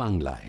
বাংলায়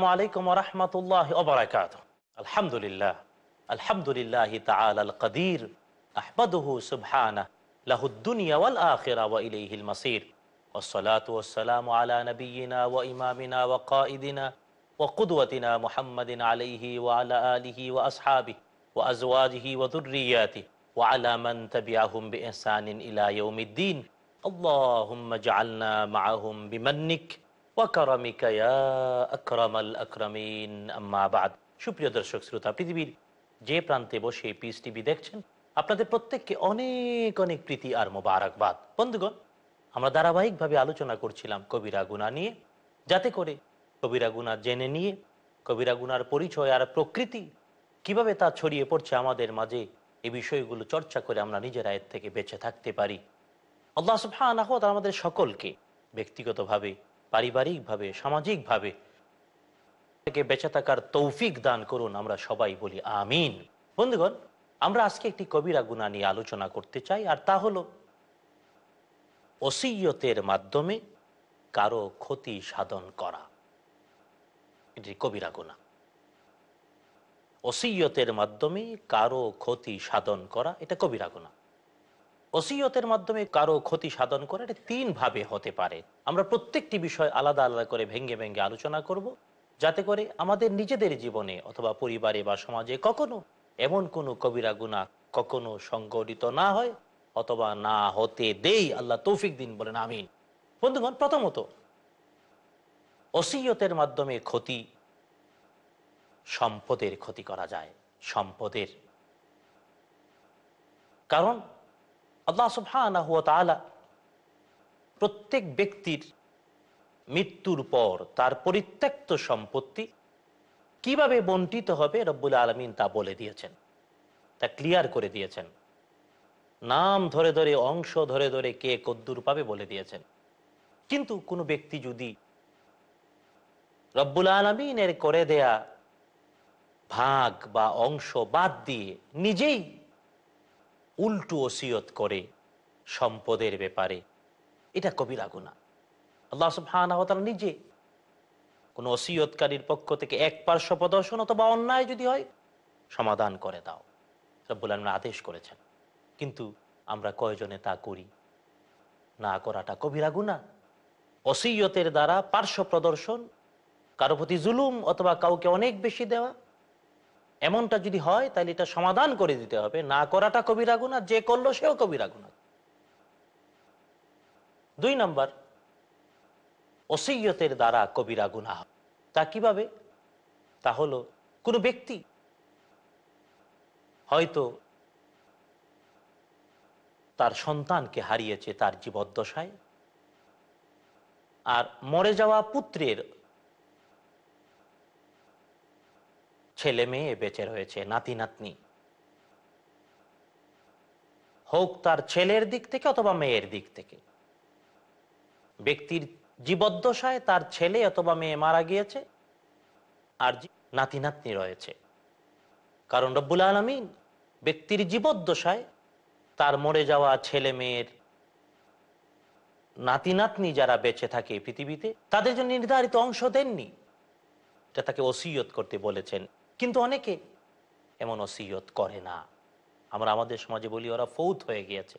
السلام عليكم ورحمة الله وبركاته الحمد لله الحمد لله تعالى القدير أحمده سبحانه له الدنيا والآخرة وإليه المصير والصلاة والسلام على نبينا وإمامنا وقائدنا وقدوتنا محمد عليه وعلى آله وأصحابه وأزواجه وذرياته وعلى من تبعهم بإحسان إلى يوم الدين اللهم اجعلنا معهم بمنك সুপ্রিয় দর্শক শ্রোতা পৃথিবীর যে প্রান্তে বসে পিস টিভি দেখছেন আপনাদের প্রত্যেককে অনেক অনেক প্রীতি আর মোবারকবাদ বন্ধুগণ আমরা ধারাবাহিকভাবে আলোচনা করছিলাম কবিরা গুণা নিয়ে যাতে করে কবিরা গুণা জেনে নিয়ে কবিরা গুনার পরিচয় আর প্রকৃতি কিভাবে তা ছড়িয়ে পড়ছে আমাদের মাঝে এই বিষয়গুলো চর্চা করে আমরা নিজেরা এর থেকে বেঁচে থাকতে পারি আল্লাহ সুফান আমাদের সকলকে ব্যক্তিগতভাবে পারিবারিকভাবে সামাজিকভাবে থেকে বেঁচে থাকার তৌফিক দান করুন আমরা সবাই বলি আমিন বন্ধুগণ আমরা আজকে একটি কবিরা গুণা নিয়ে আলোচনা করতে চাই আর তা হলো ওসিয়তের মাধ্যমে কারো ক্ষতি সাধন করা এটি কবিরা গুণা ওসিয়তের মাধ্যমে কারো ক্ষতি সাধন করা এটা কবিরা গুণা ওসিয়তের মাধ্যমে কারো ক্ষতি সাধন করে এটা তিনভাবে হতে পারে আমরা প্রত্যেকটি বিষয় আলাদা আলাদা করে ভেঙ্গে ভেঙ্গে আলোচনা করব যাতে করে আমাদের নিজেদের জীবনে অথবা পরিবারে বা সমাজে কখনো এমন কোনো কবিরা গুণা কখনো সংগঠিত না হয় অথবা না হতে দেই আল্লাহ তৌফিক দিন বলেন আমিন বন্ধুগণ প্রথমত অসিয়তের মাধ্যমে ক্ষতি সম্পদের ক্ষতি করা যায় সম্পদের কারণ আল্লাহ সুফানা হুয়া তালা প্রত্যেক ব্যক্তির মৃত্যুর পর তার পরিত্যক্ত সম্পত্তি কিভাবে বন্টিত হবে রব্বুল আলমিন তা বলে দিয়েছেন তা ক্লিয়ার করে দিয়েছেন নাম ধরে ধরে অংশ ধরে ধরে কে কদ্দুর পাবে বলে দিয়েছেন কিন্তু কোনো ব্যক্তি যদি রব্বুল আলমিনের করে দেয়া ভাগ বা অংশ বাদ দিয়ে নিজেই উল্টু ওসিয়ত করে সম্পদের ব্যাপারে এটা কবিরা গুণা আল্লাহ সুবহান নিজে কোনো ওসিয়তকারীর পক্ষ থেকে এক পার্শ্ব প্রদর্শন অথবা অন্যায় যদি হয় সমাধান করে দাও রব্বুল আলমিন আদেশ করেছেন কিন্তু আমরা কয়জনে তা করি না করাটা কবিরা গুণা অসিয়তের দ্বারা পার্শ্ব প্রদর্শন কারো প্রতি জুলুম অথবা কাউকে অনেক বেশি দেওয়া এমনটা যদি হয় তাহলে এটা সমাধান করে দিতে হবে না করাটা কবিরা গুণা যে করলো সেও কবিরা গুণা দুই নম্বর ওসিয়তের দ্বারা কবিরা গুণা তা কিভাবে তা হলো কোনো ব্যক্তি হয়তো তার সন্তানকে হারিয়েছে তার জীবদ্দশায় আর মরে যাওয়া পুত্রের ছেলে মেয়ে বেঁচে রয়েছে নাতি নাতনি হোক তার ছেলের দিক থেকে অথবা মেয়ের দিক থেকে ব্যক্তির জীবদ্দশায় তার ছেলে অথবা মেয়ে মারা গিয়েছে আর নাতি নাতনি রয়েছে কারণ রব্বুল আলমিন ব্যক্তির জীবদ্দশায় তার মরে যাওয়া ছেলে মেয়ের নাতি নাতনি যারা বেঁচে থাকে পৃথিবীতে তাদের জন্য নির্ধারিত অংশ দেননি এটা তাকে ওসিয়ত করতে বলেছেন কিন্তু অনেকে এমন অসিয়ত করে না আমরা আমাদের সমাজে বলি ওরা ফৌত হয়ে গিয়েছে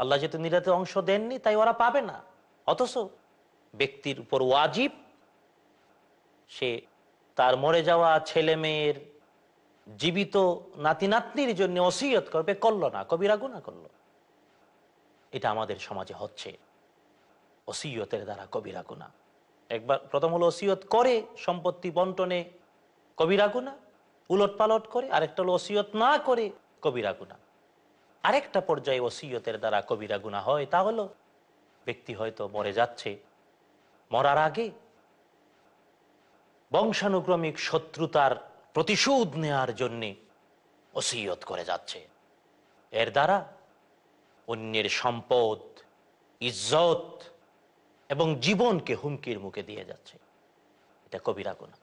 আল্লাহ যেহেতু নিরাতে অংশ দেননি তাই ওরা পাবে না অথচ ব্যক্তির উপর ওয়াজিব সে তার মরে যাওয়া ছেলে মেয়ের জীবিত নাতি নাতনির জন্য অসিয়ত করবে করলো না কবিরা গুণা করলো এটা আমাদের সমাজে হচ্ছে অসিয়তের দ্বারা কবিরা গুণা একবার প্রথম হলো অসিয়ত করে সম্পত্তি বন্টনে কবিরা গুণা উলট পালট করে আরেকটা হলো ওসিয়ত না করে কবিরা গুণা আরেকটা পর্যায়ে ওসিয়তের দ্বারা কবিরা গুণা হয় তা হলো ব্যক্তি হয়তো মরে যাচ্ছে মরার আগে বংশানুক্রমিক শত্রুতার প্রতিশোধ নেয়ার জন্যে ওসিয়ত করে যাচ্ছে এর দ্বারা অন্যের সম্পদ ইজ্জত এবং জীবনকে হুমকির মুখে দিয়ে যাচ্ছে এটা কবিরা গুণা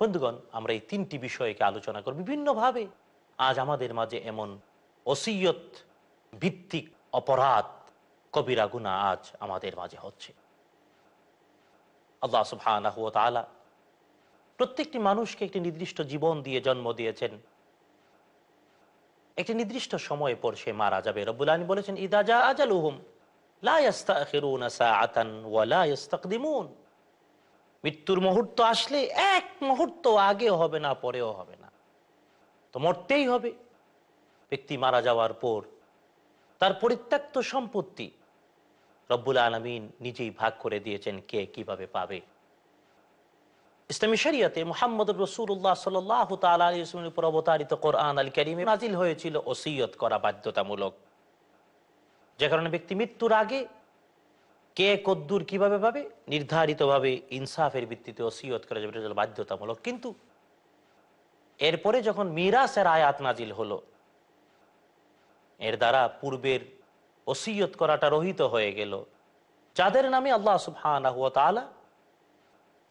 বন্ধুগণ আমরা এই তিনটি বিষয়কে আলোচনা করব বিভিন্নভাবে আজ আমাদের মাঝে এমন অসিয়ত ভিত্তিক অপরাধ কবিরা গুণা আজ আমাদের মাঝে হচ্ছে আল্লাহ সুবাহ প্রত্যেকটি মানুষকে একটি নির্দিষ্ট জীবন দিয়ে জন্ম দিয়েছেন একটি নির্দিষ্ট সময় পর সে মারা যাবে রব্বুল আলী বলেছেন ইদাজা আজাল উহম লাস্তা আতান ওয়ালা ইস্তাকিমুন মৃত্যুর মুহূর্ত আসলে এক মুহূর্ত আগে হবে না পরেও হবে না তো মরতেই হবে ব্যক্তি মারা যাওয়ার পর তার পরিত্যক্ত সম্পত্তি রব্বুল আলমিন নিজেই ভাগ করে দিয়েছেন কে কিভাবে পাবে ইসলামী শরিয়াতে মোহাম্মদ রসুল্লাহ সাল্লাহ তালিসের উপর অবতারিত কোরআন আল করিমে নাজিল হয়েছিল ওসিয়ত করা বাধ্যতামূলক যে কারণে ব্যক্তি মৃত্যুর আগে কে কদ্দুর কিভাবে পাবে নির্ধারিতভাবে ইনসাফের ভিত্তিতে অসিয়ত করা যাবে বাধ্যতামূলক কিন্তু এরপরে যখন মিরাসের আয়াত নাজিল হলো এর দ্বারা পূর্বের অসিয়ত করাটা রহিত হয়ে গেল যাদের নামে আল্লাহ সুফান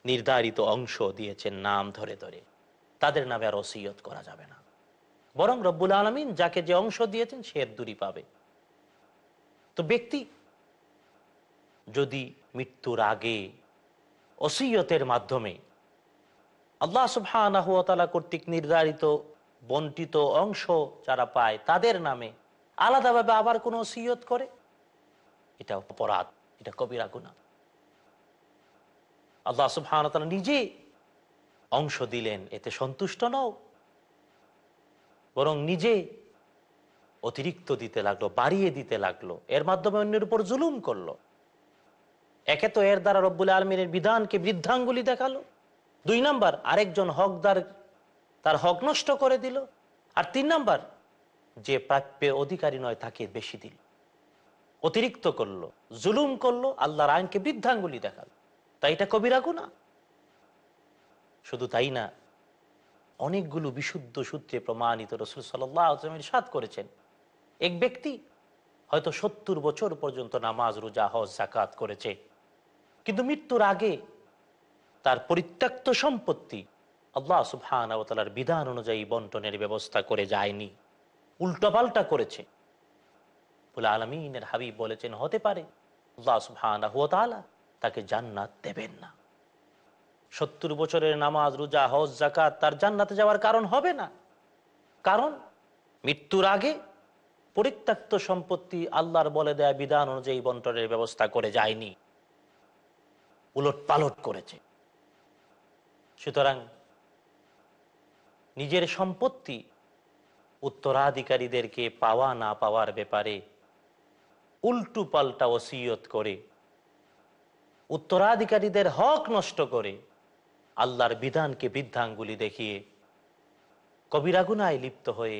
নির্ধারিত অংশ দিয়েছেন নাম ধরে ধরে তাদের নামে আর অসিয়ত করা যাবে না বরং রব্বুল আলমিন যাকে যে অংশ দিয়েছেন সে দূরি পাবে তো ব্যক্তি যদি মৃত্যুর আগে অসিয়তের মাধ্যমে আল্লাহ সুবহানাহতালা কর্তৃক নির্ধারিত বন্টিত অংশ যারা পায় তাদের নামে আলাদাভাবে আবার কোনো অসিয়ত করে এটা অপরাধ এটা কবিরা গুণা আল্লাহ সুবহানতালা নিজে অংশ দিলেন এতে সন্তুষ্ট নও বরং নিজে অতিরিক্ত দিতে লাগলো বাড়িয়ে দিতে লাগলো এর মাধ্যমে অন্যের উপর জুলুম করলো একে তো এর দ্বারা রব্বুল আলমিনের বিধানকে বৃদ্ধাঙ্গুলি দেখালো দুই নাম্বার আরেকজন হকদার তার হক নষ্ট করে দিল আর তিন নাম্বার যে প্রাপ্য অধিকারী নয় তাকে বেশি দিল অতিরিক্ত করলো জুলুম করলো আল্লাহর আইনকে বৃদ্ধাঙ্গুলি দেখালো তাই এটা কবিরা গুণা শুধু তাই না অনেকগুলো বিশুদ্ধ সূত্রে প্রমাণিত রসুল সাল্লামের সাত করেছেন এক ব্যক্তি হয়তো সত্তর বছর পর্যন্ত নামাজ রোজা হজ জাকাত করেছে কিন্তু মৃত্যুর আগে তার পরিত্যক্ত সম্পত্তি আল্লাহ সুবহানার বিধান অনুযায়ী বন্টনের ব্যবস্থা করে যায়নি উল্টাপাল্টা করেছে বলে আলমিনের হাবিব বলেছেন হতে পারে আল্লাহ সুবহানা তাকে জান্নাত দেবেন না সত্তর বছরের নামাজ রোজা হজ জাকাত তার জান্নাতে যাওয়ার কারণ হবে না কারণ মৃত্যুর আগে পরিত্যক্ত সম্পত্তি আল্লাহর বলে দেয়া বিধান অনুযায়ী বন্টনের ব্যবস্থা করে যায়নি উলট পালট করেছে সুতরাং নিজের সম্পত্তি উত্তরাধিকারীদেরকে পাওয়া না পাওয়ার ব্যাপারে উল্টু পাল্টা ওসিয়ত করে উত্তরাধিকারীদের হক নষ্ট করে আল্লাহর বিধানকে বৃদ্ধাঙ্গুলি দেখিয়ে কবিরাগুনায় লিপ্ত হয়ে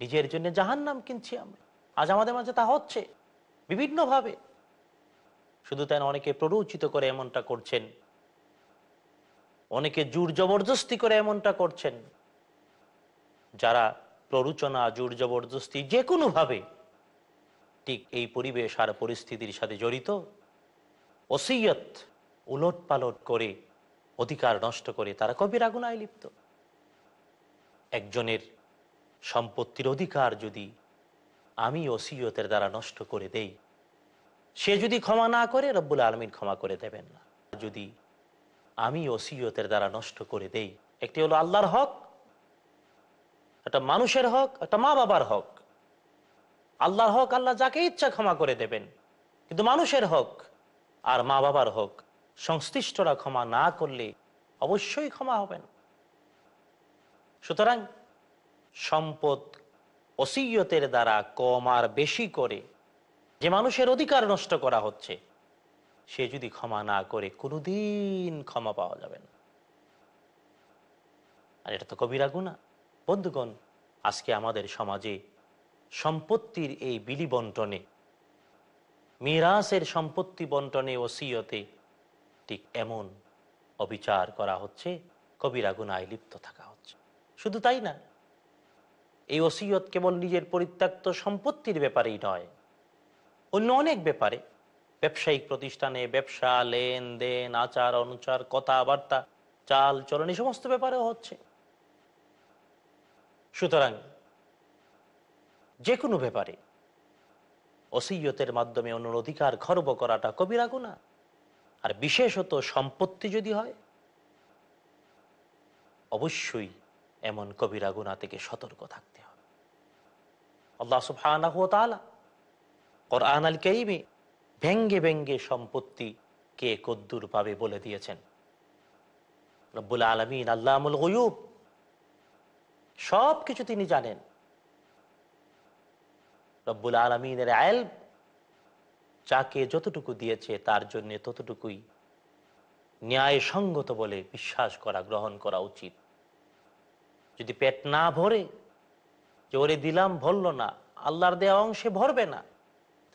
নিজের জন্য জাহান নাম কিনছি আমরা আজ আমাদের মাঝে তা হচ্ছে বিভিন্নভাবে শুধু তাই অনেকে প্ররোচিত করে এমনটা করছেন অনেকে জোর জবরদস্তি করে এমনটা করছেন যারা প্ররোচনা জোর জবরদস্তি যে ভাবে ঠিক এই পরিবেশ আর পরিস্থিতির সাথে জড়িত ওসিয়ত উলট পালট করে অধিকার নষ্ট করে তারা কবির আগুনায় লিপ্ত একজনের সম্পত্তির অধিকার যদি আমি ওসিয়তের দ্বারা নষ্ট করে দেই সে যদি ক্ষমা না করে রব্বুল আলমিন ক্ষমা করে দেবেন না যদি আমি ওসিয়তের দ্বারা নষ্ট করে দেই একটি হলো আল্লাহর হক একটা মানুষের হক একটা মা বাবার হক আল্লাহর হক আল্লাহ যাকে ইচ্ছা ক্ষমা করে দেবেন কিন্তু মানুষের হক আর মা বাবার হক সংশ্লিষ্টরা ক্ষমা না করলে অবশ্যই ক্ষমা হবেন সুতরাং সম্পদ ওসিয়তের দ্বারা কম আর বেশি করে যে মানুষের অধিকার নষ্ট করা হচ্ছে সে যদি ক্ষমা না করে কোনোদিন ক্ষমা পাওয়া যাবে না আর এটা তো কবিরা গুণা বন্ধুগণ আজকে আমাদের সমাজে সম্পত্তির এই বিলি বন্টনে মিরাসের সম্পত্তি বন্টনে সিয়তে ঠিক এমন অবিচার করা হচ্ছে কবিরা গুণায় লিপ্ত থাকা হচ্ছে শুধু তাই না এই ওসিয়ত কেবল নিজের পরিত্যক্ত সম্পত্তির ব্যাপারেই নয় অন্য অনেক ব্যাপারে ব্যবসায়িক প্রতিষ্ঠানে ব্যবসা লেনদেন আচার অনুচার কথাবার্তা চাল চলন এই সমস্ত ব্যাপারেও হচ্ছে সুতরাং যে কোনো ব্যাপারে অসিয়তের মাধ্যমে অন্যর অধিকার খর্ব করাটা কবিরা গুণা আর বিশেষত সম্পত্তি যদি হয় অবশ্যই এমন কবিরা গুণা থেকে সতর্ক থাকতে হবে আল্লাহ সুফানা হুয়া তালা কোরআন আল কেইমে ভেঙ্গে ভেঙ্গে সম্পত্তি কে কদ্দুর পাবে বলে দিয়েছেন রব্বুল আলমিন আল্লাহ গয়ুব সব কিছু তিনি জানেন রব্বুল আলমিনের আয়েল যাকে যতটুকু দিয়েছে তার জন্য ততটুকুই ন্যায় সঙ্গত বলে বিশ্বাস করা গ্রহণ করা উচিত যদি পেট না ভরে যে ওরে দিলাম ভরল না আল্লাহর দেয়া অংশে ভরবে না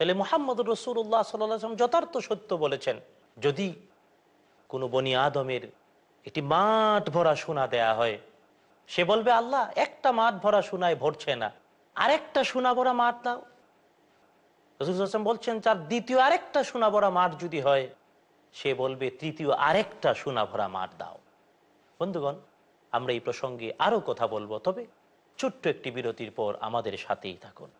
তাহলে মোহাম্মদ রসুল্লাহ সাল্লাম যথার্থ সত্য বলেছেন যদি কোনো বনি আদমের একটি মাঠ ভরা সোনা দেয়া হয় সে বলবে আল্লাহ একটা মাঠ ভরা সোনায় ভরছে না আরেকটা সোনা ভরা মাঠ দাও রসুলাম বলছেন তার দ্বিতীয় আরেকটা সোনা ভরা মাঠ যদি হয় সে বলবে তৃতীয় আরেকটা সোনা ভরা মাঠ দাও বন্ধুগণ আমরা এই প্রসঙ্গে আরও কথা বলবো তবে ছোট্ট একটি বিরতির পর আমাদের সাথেই থাকুন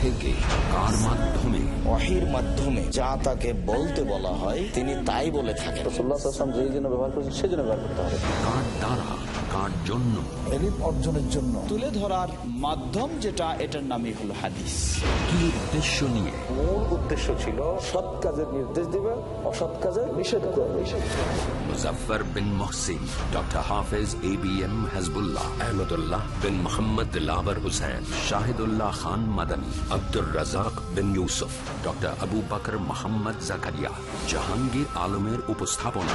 থেকে কার মাধ্যমে অহির মাধ্যমে যা তাকে বলতে বলা হয় তিনি তাই বলে থাকেন রসুল্লাহাম যেই জন্য ব্যবহার করছেন সেই জন্য ব্যবহার করতে হবে কার দ্বারা কার জন্য অর্জনের জন্য তুলে ধরার মাধ্যম যেটা এটার নামই হলো হাদিস কি উদ্দেশ্য নিয়ে মূল উদ্দেশ্য ছিল সৎ কাজের নির্দেশ দিবে অসৎ কাজে নিষেধ করবে বিন Mohsin doctor Hafez A B M Hasbullah Ahmadullah bin Mohammad লাবার হুসেন শাহিদুল্লাহ খান মাদানী আব্দুর রাজাক বিন ইউসুফ ডক্টর আবু বাকর মোহাম্মদ জাকারিয়া জাহাঙ্গীর আলমের উপস্থাপনা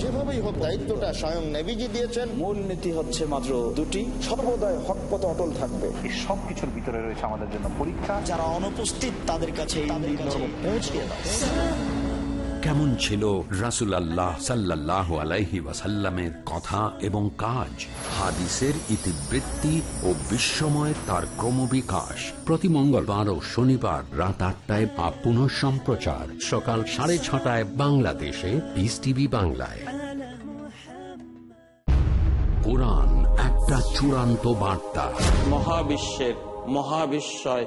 যেভাবেই হোক দায়িত্বটা স্বয়ং নেভিজি দিয়েছেন মূল নীতি হচ্ছে মাত্র দুটি সর্বদাই হক পথে থাকবে এই সব কিছুর ভিতরে রয়েছে আমাদের জন্য পরীক্ষা যারা অনুপস্থিত তাদের কাছে পৌঁছে কেমন ছিল রাসুলাল্লাহ সাল্লাহ আলাইহি ওয়াসাল্লামের কথা এবং কাজ হাদিসের ইতিবৃত্তি ও বিশ্বময় তার ক্রমবিকাশ প্রতি মঙ্গলবার ও শনিবার রাত আটটায় বা পুনঃ সম্প্রচার সকাল সাড়ে ছটায় বাংলাদেশে বিস টিভি বাংলায় কোরআন একটা চূড়ান্ত বার্তা মহাবিশ্বের মহাবিশ্বয়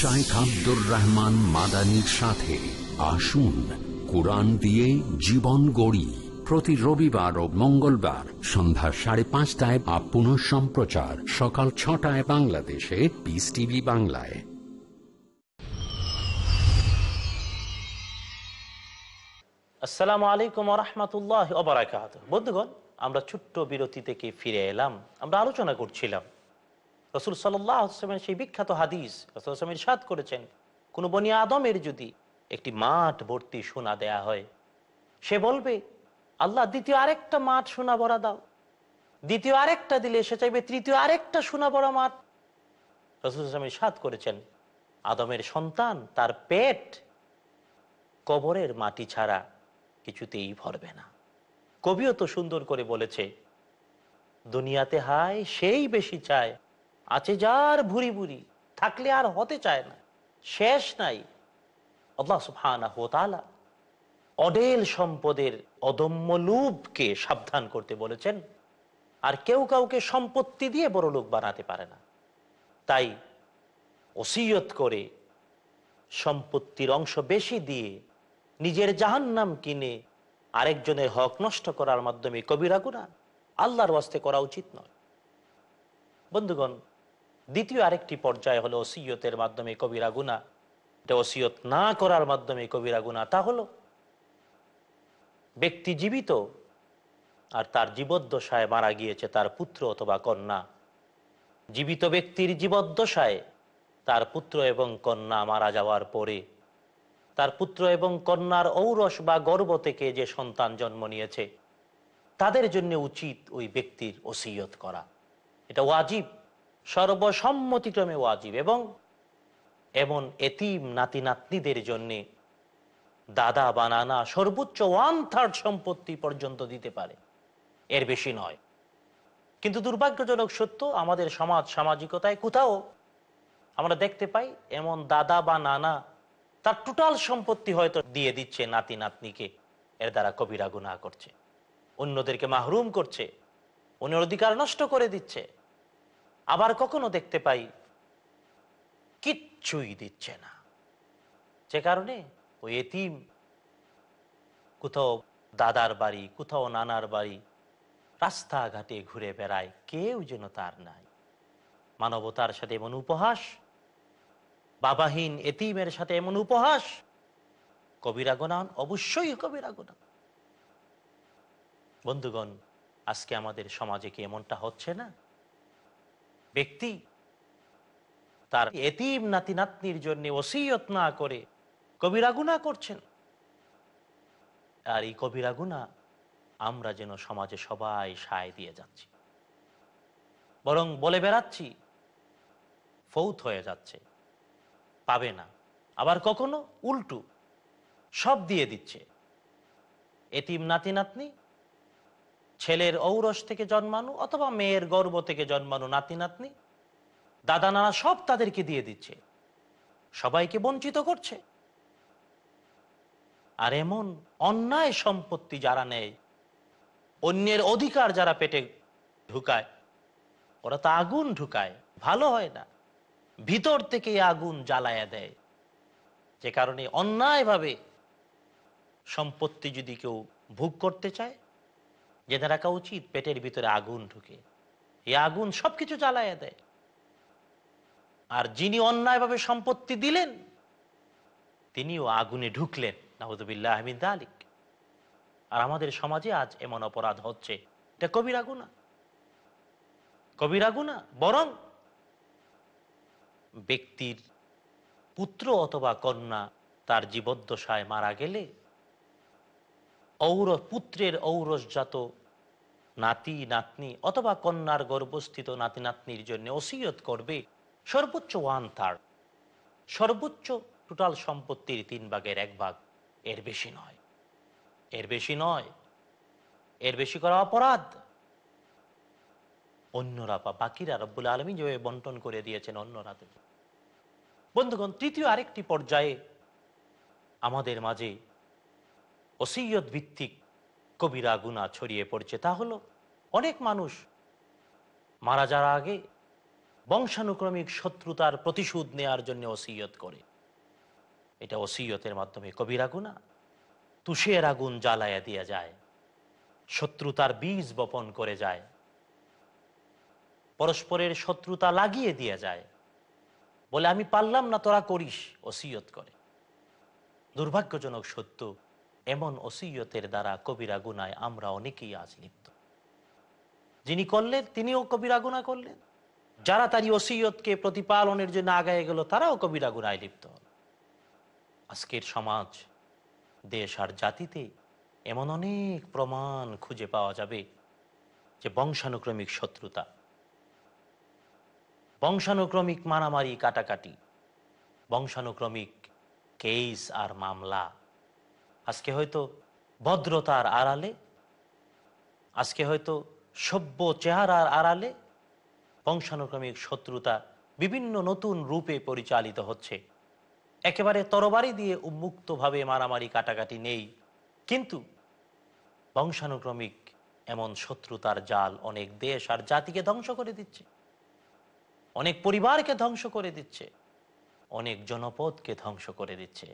শাইখ আব্দুর রহমান মাদানির সাথে আসুন কোরআন দিয়ে জীবন গড়ি প্রতি রবিবার ও মঙ্গলবার সন্ধ্যা সাড়ে পাঁচটায় বা পুনঃ সম্প্রচার সকাল ছটায় বাংলাদেশে পিস টিভি বাংলায় আসসালামু আলাইকুম রহমতুল্লাহ অবরাকাত বন্ধুগণ আমরা ছোট্ট বিরতি থেকে ফিরে এলাম আমরা আলোচনা করছিলাম রসুল সাল্লামের সেই বিখ্যাত হাদিস রসুলাম ইরশাদ করেছেন কোনো বনি আদমের যদি একটি মাঠ ভর্তি সোনা দেয়া হয় সে বলবে আল্লাহ দ্বিতীয় আরেকটা মাঠ সোনা বড়া দাও দ্বিতীয় আরেকটা দিলে সে চাইবে তৃতীয় আরেকটা সোনা বড়া মাঠ রসুল আসলাম ইরশাদ করেছেন আদমের সন্তান তার পেট কবরের মাটি ছাড়া কিছুতেই ভরবে না কবিও তো সুন্দর করে বলেছে দুনিয়াতে হায় সেই বেশি চায় আছে যার ভুরি ভুরি থাকলে আর হতে চায় না শেষ নাই অডেল সম্পদের অদম্য লুপকে সাবধান করতে বলেছেন আর কেউ কাউকে সম্পত্তি দিয়ে বড় লোক বানাতে পারে না তাই ওসিয়ত করে সম্পত্তির অংশ বেশি দিয়ে নিজের জাহান্নাম কিনে আরেকজনের হক নষ্ট করার মাধ্যমে কবিরা গুণা আল্লাহর ওয়াস্তে করা উচিত নয় বন্ধুগণ দ্বিতীয় আরেকটি পর্যায় হলো ওসিয়তের মাধ্যমে কবিরা গুণা এটা ওসিয়ত না করার মাধ্যমে কবিরা গুণা তা হলো ব্যক্তি জীবিত আর তার জীবদ্দশায় মারা গিয়েছে তার পুত্র অথবা কন্যা জীবিত ব্যক্তির জীবদ্দশায় তার পুত্র এবং কন্যা মারা যাওয়ার পরে তার পুত্র এবং কন্যার ঔরস বা গর্ব থেকে যে সন্তান জন্ম নিয়েছে তাদের জন্য উচিত ওই ব্যক্তির ওসিয়ত করা এটা ওয়াজিব সর্বসম্মতিক্রমে ওয়াজিব এবং এমন এতিম নাতি নাতনিদের জন্যে দাদা বা নানা সর্বোচ্চ ওয়ান থার্ড সম্পত্তি পর্যন্ত দিতে পারে এর বেশি নয় কিন্তু দুর্ভাগ্যজনক সত্য আমাদের সমাজ সামাজিকতায় কোথাও আমরা দেখতে পাই এমন দাদা বা নানা তার টোটাল সম্পত্তি হয়তো দিয়ে দিচ্ছে নাতি নাতনিকে এর দ্বারা কবিরা গুণা করছে অন্যদেরকে মাহরুম করছে অন্যের অধিকার নষ্ট করে দিচ্ছে আবার কখনো দেখতে পাই কিচ্ছুই দিচ্ছে না যে কারণে ওই এতিম কোথাও দাদার বাড়ি কোথাও নানার বাড়ি রাস্তাঘাটে ঘুরে বেড়ায় কেউ যেন তার নাই মানবতার সাথে এমন উপহাস বাবাহীন এতিমের সাথে এমন উপহাস কবিরা গোনান অবশ্যই কবিরা গোনান বন্ধুগণ আজকে আমাদের সমাজে কি এমনটা হচ্ছে না ব্যক্তি তার এতিম নাতি নাতনির জন্য ওসিয়ত না করে কবিরাগুনা করছেন আর এই কবিরাগুনা আমরা যেন সমাজে সবাই সায় দিয়ে যাচ্ছি বরং বলে বেড়াচ্ছি ফৌত হয়ে যাচ্ছে পাবে না আবার কখনো উল্টু সব দিয়ে দিচ্ছে এতিম নাতি নাতনি ছেলের ঔরস থেকে জন্মানো অথবা মেয়ের গর্ব থেকে জন্মানো নাতি নাতনি দাদা নানা সব তাদেরকে দিয়ে দিচ্ছে সবাইকে বঞ্চিত করছে আর এমন অন্যায় সম্পত্তি যারা নেয় অন্যের অধিকার যারা পেটে ঢুকায় ওরা তো আগুন ঢুকায় ভালো হয় না ভিতর থেকে আগুন জ্বালায়া দেয় যে কারণে অন্যায়ভাবে সম্পত্তি যদি কেউ ভোগ করতে চায় জেনে রাখা উচিত পেটের ভিতরে আগুন ঢুকে এই আগুন সবকিছু জ্বালাইয়া দেয় আর যিনি অন্যায়ভাবে সম্পত্তি দিলেন তিনিও আগুনে ঢুকলেন নাহদুবিল্লাহ আহমিদ আলিক আর আমাদের সমাজে আজ এমন অপরাধ হচ্ছে এটা কবির আগুনা কবির আগুনা বরং ব্যক্তির পুত্র অথবা কন্যা তার জীবদ্দশায় মারা গেলে ঔর পুত্রের ঔরসজাত নাতি নাতনি অথবা কন্যার গর্ভস্থিত নাতি নাতনির জন্য ওসিয়ত করবে সর্বোচ্চ ওয়ান থার্ড সর্বোচ্চ টোটাল সম্পত্তির তিন ভাগের এক ভাগ এর বেশি নয় এর বেশি নয় এর বেশি করা অপরাধ অন্যরা বা বাকিরা রব্বুল আলমী যে বন্টন করে দিয়েছেন অন্যরা বন্ধুগণ তৃতীয় আরেকটি পর্যায়ে আমাদের মাঝে ওসিয়ত ভিত্তিক কবিরা গুণা ছড়িয়ে পড়ছে তা হলো অনেক মানুষ মারা যাওয়ার আগে বংশানুক্রমিক শত্রুতার প্রতিশোধ নেয়ার জন্য ওসিয়ত করে এটা ওসিয়তের মাধ্যমে কবিরা গুণা তুষের আগুন জ্বালাইয়া দিয়া যায় শত্রুতার বীজ বপন করে যায় পরস্পরের শত্রুতা লাগিয়ে দিয়ে যায় বলে আমি পারলাম না তোরা করিস ওসিয়ত করে দুর্ভাগ্যজনক সত্য এমন ওসিয়তের দ্বারা কবিরা গুনায় আমরা অনেকেই আজ লিপ্ত যিনি করলেন তিনিও কবিরা গুনা করলেন যারা তারই ওসিয়তকে প্রতিপালনের জন্য আগায় গেল তারাও কবিরা গুনায় লিপ্ত হল আজকের সমাজ দেশ আর জাতিতে এমন অনেক প্রমাণ খুঁজে পাওয়া যাবে যে বংশানুক্রমিক শত্রুতা বংশানুক্রমিক মারামারি কাটাকাটি বংশানুক্রমিক কেস আর মামলা আজকে হয়তো ভদ্রতার আড়ালে আজকে হয়তো সভ্য চেহারার আড়ালে বংশানুক্রমিক শত্রুতা বিভিন্ন নতুন রূপে পরিচালিত হচ্ছে একেবারে তরবারি দিয়ে উন্মুক্তভাবে মারামারি কাটাকাটি নেই কিন্তু বংশানুক্রমিক এমন শত্রুতার জাল অনেক দেশ আর জাতিকে ধ্বংস করে দিচ্ছে অনেক পরিবারকে ধ্বংস করে দিচ্ছে অনেক জনপদকে ধ্বংস করে দিচ্ছে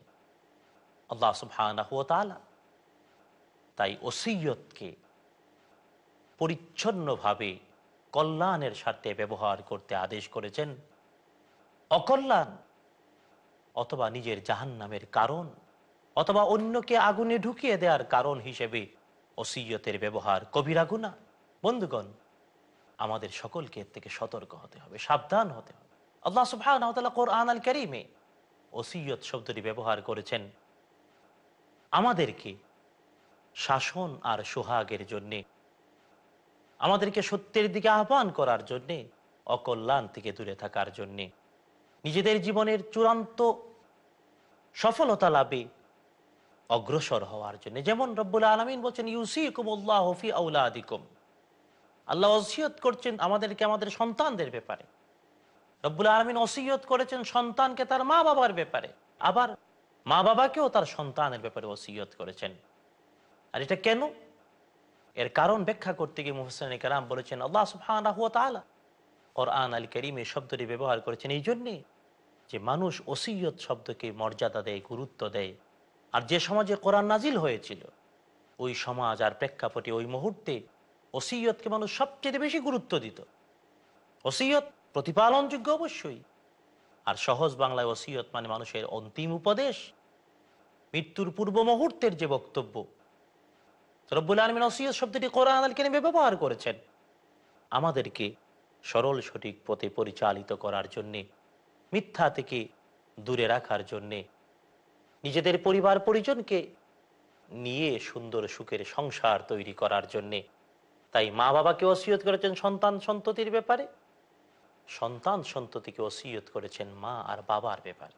আল্লাহ সুবাহ তাই ওসিয়তকে পরিচ্ছন্নভাবে কল্যাণের স্বার্থে ব্যবহার করতে আদেশ করেছেন অকল্যাণ অথবা নিজের জাহান্নামের কারণ অথবা অন্যকে আগুনে ঢুকিয়ে দেওয়ার কারণ হিসেবে ওসিয়তের ব্যবহার কবিরাগুনা বন্ধুগণ আমাদের সকলকে এর থেকে সতর্ক হতে হবে সাবধান হতে হবে আল্লাহ সুফান কোরআন আল করিমে ওসিয়ত শব্দটি ব্যবহার করেছেন আমাদেরকে শাসন আর সোহাগের জন্যে আমাদেরকে সত্যের দিকে আহ্বান করার জন্যে অকল্যাণ থেকে দূরে থাকার জন্যে নিজেদের জীবনের চূড়ান্ত সফলতা লাভে অগ্রসর হওয়ার জন্য যেমন রব্বুল আলমিন বলছেন ইউসি কুমুল্লাহ হফি আউলা আদিকুম আল্লাহ অসিয়ত করছেন আমাদেরকে আমাদের সন্তানদের ব্যাপারে রব্বুল আলমিন অসিয়ত করেছেন সন্তানকে তার মা বাবার ব্যাপারে আবার মা বাবাকেও তার সন্তানের ব্যাপারে ওসিয়ত করেছেন আর এটা কেন এর কারণ ব্যাখ্যা করতে গিয়ে মুহসেন কালাম বলেছেন আল্লাহ সুফানা হুয়া তালা কোরআন আল করিম এই শব্দটি ব্যবহার করেছেন এই জন্যে যে মানুষ ওসিয়ত শব্দকে মর্যাদা দেয় গুরুত্ব দেয় আর যে সমাজে কোরআন নাজিল হয়েছিল ওই সমাজ আর প্রেক্ষাপটে ওই মুহূর্তে ওসিয়তকে মানুষ সবচেয়ে বেশি গুরুত্ব দিত ওসিয়ত প্রতিপালনযোগ্য অবশ্যই আর সহজ বাংলায় ওসিয়ত মানে মানুষের অন্তিম উপদেশ মৃত্যুর পূর্ব মুহূর্তের যে বক্তব্য রব্বুল আলমিন ওসিয়ত শব্দটি কোরআন আল কেনেমে ব্যবহার করেছেন আমাদেরকে সরল সঠিক পথে পরিচালিত করার জন্যে মিথ্যা থেকে দূরে রাখার জন্যে নিজেদের পরিবার পরিজনকে নিয়ে সুন্দর সুখের সংসার তৈরি করার জন্যে তাই মা বাবাকে অসিয়ত করেছেন সন্তান সন্ততির ব্যাপারে সন্তান সন্ততিকে ওসিয়ত করেছেন মা আর বাবার ব্যাপার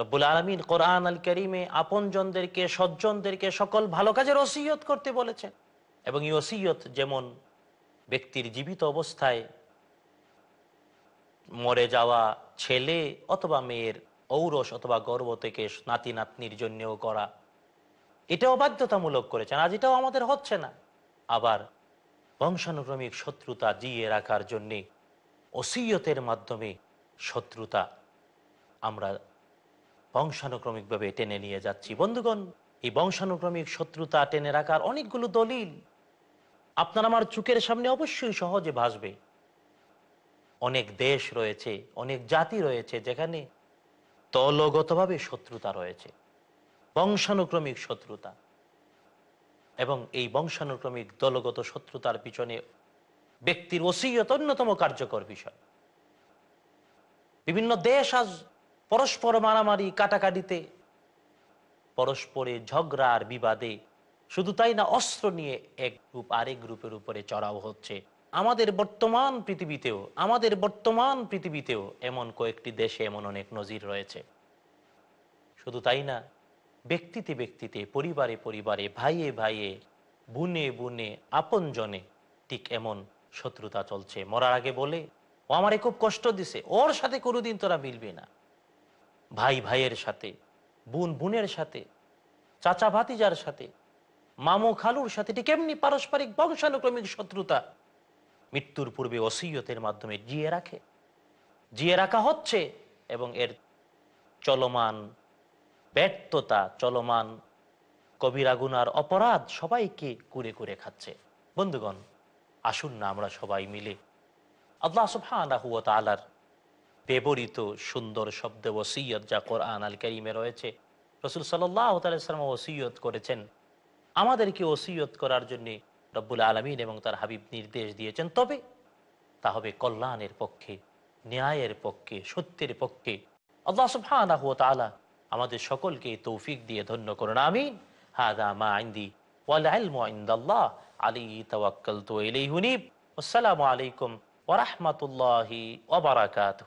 রব্বুল আলমিন কোরআন আল করিমে আপনজনদেরকে সজ্জনদেরকে সকল ভালো কাজের ওসিয়ত করতে বলেছেন এবং এই ওসিয়ত যেমন ব্যক্তির জীবিত অবস্থায় মরে যাওয়া ছেলে অথবা মেয়ের ঔরস অথবা গর্ব থেকে নাতি নাতনির জন্যেও করা এটাও বাধ্যতামূলক করেছেন আজ এটাও আমাদের হচ্ছে না আবার বংশানুক্রমিক শত্রুতা জিয়ে রাখার জন্যে ওসিয়তের মাধ্যমে শত্রুতা আমরা বংশানুক্রমিকভাবে টেনে নিয়ে যাচ্ছি বন্ধুগণ এই বংশানুক্রমিক শত্রুতা টেনে রাখার অনেকগুলো দলিল আপনার আমার চুকের সামনে অবশ্যই সহজে ভাসবে অনেক দেশ রয়েছে অনেক জাতি রয়েছে যেখানে দলগতভাবে শত্রুতা রয়েছে বংশানুক্রমিক শত্রুতা এবং এই বংশানুক্রমিক দলগত শত্রুতার পিছনে ব্যক্তির ওসিয়ত অন্যতম কার্যকর বিষয় বিভিন্ন দেশ আজ পরস্পর মারামারি কাটাকাটিতে পরস্পরে ঝগড়া আর বিবাদে শুধু তাই না অস্ত্র নিয়ে এক গ্রুপ আরেক গ্রুপের উপরে চড়াও হচ্ছে আমাদের বর্তমান পৃথিবীতেও আমাদের বর্তমান পৃথিবীতেও এমন কয়েকটি দেশে এমন অনেক নজির রয়েছে শুধু তাই না ব্যক্তিতে ব্যক্তিতে পরিবারে পরিবারে ভাইয়ে ভাইয়ে বুনে বুনে আপনজনে ঠিক এমন শত্রুতা চলছে মরার আগে বলে ও আমারে খুব কষ্ট দিছে ওর সাথে কোনোদিন তোরা মিলবি না ভাই ভাইয়ের সাথে বোন বোনের সাথে চাচা ভাতিজার সাথে মামু খালুর সাথে এটি কেমনি পারস্পরিক বংশানুক্রমিক শত্রুতা মৃত্যুর পূর্বে অসিয়তের মাধ্যমে জিয়ে রাখে জিয়ে রাখা হচ্ছে এবং এর চলমান ব্যর্থতা চলমান কবিরাগুনার অপরাধ সবাইকে কুড়ে কুড়ে খাচ্ছে বন্ধুগণ আসুন না আমরা সবাই মিলে আল্লাহ সুফানাহুয়া তালার ব্যবহৃত সুন্দর শব্দে ওসিয়ত যা কোরআন আল কারিমে রয়েছে রসুল সাল্লাহ তালাম ওসিয়ত করেছেন আমাদেরকে ওসিয়ত করার জন্যে রব্বুল আলমিন এবং তার হাবিব নির্দেশ দিয়েছেন তবে তা হবে কল্যাণের পক্ষে ন্যায়ের পক্ষে সত্যের পক্ষে আল্লাহ সুফানা হুয়া তালা আমাদের সকলকে তৌফিক দিয়ে ধন্য করুন আমিন হাদা মা আইন্দি ওয়াল আইন আইন্দাল্লাহ عليه توكلت وإليه نيب والسلام عليكم ورحمة الله وبركاته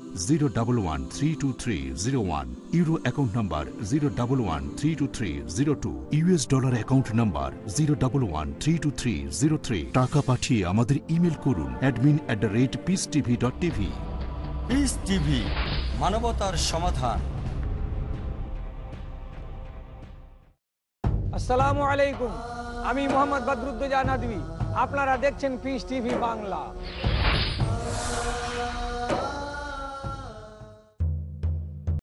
zero double one three two three zero one euro account number zero double one three two three zero two US dollar account number zero double one three two three zero three টাকা পাঠিয়ে আমাদের email করুন admin at the rate peace TV dot TV peace TV মানবতার সমাধান আসসালামু আলাইকুম আমি মোহাম্মদ বদরুদ্দোজা নদী আপনারা দেখছেন পিস টিভি বাংলা